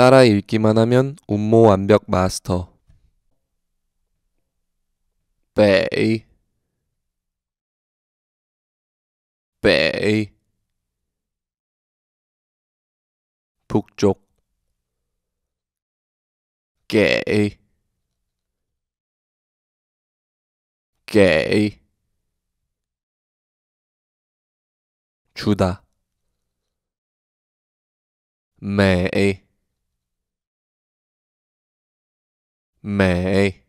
따라 읽기만 하면 운모 완벽 마스터. 베이 베이 북쪽 게이 게이 주다 매이 美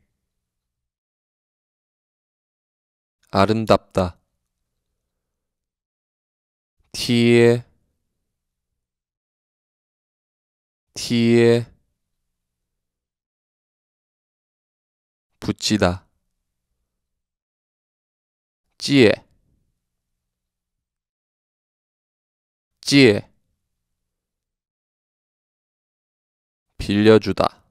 아름답다 티에 티에 붙이다 찌에 찌에 빌려주다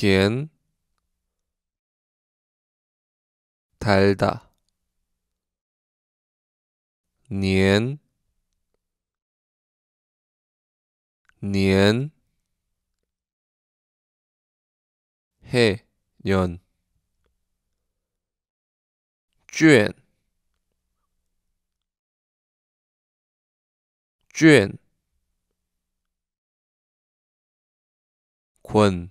키엔 달다 니엔 니엔 해년 쥐엔 쥐엔 권